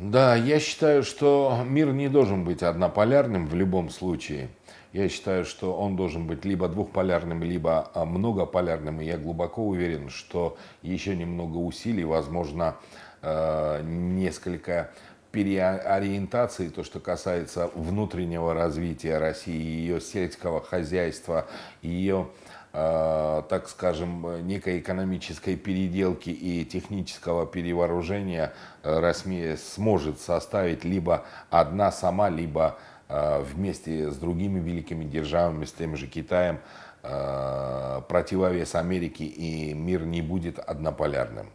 Да, я считаю, что мир не должен быть однополярным в любом случае. Я считаю, что он должен быть либо двухполярным, либо а, многополярным. И я глубоко уверен, что еще немного усилий, возможно, а, несколько переориентации, то, что касается внутреннего развития России, ее сельского хозяйства, ее Э, так скажем, некой экономической переделки и технического перевооружения э, Россия сможет составить либо одна сама, либо э, вместе с другими великими державами, с тем же Китаем, противовес Америке, и мир не будет однополярным.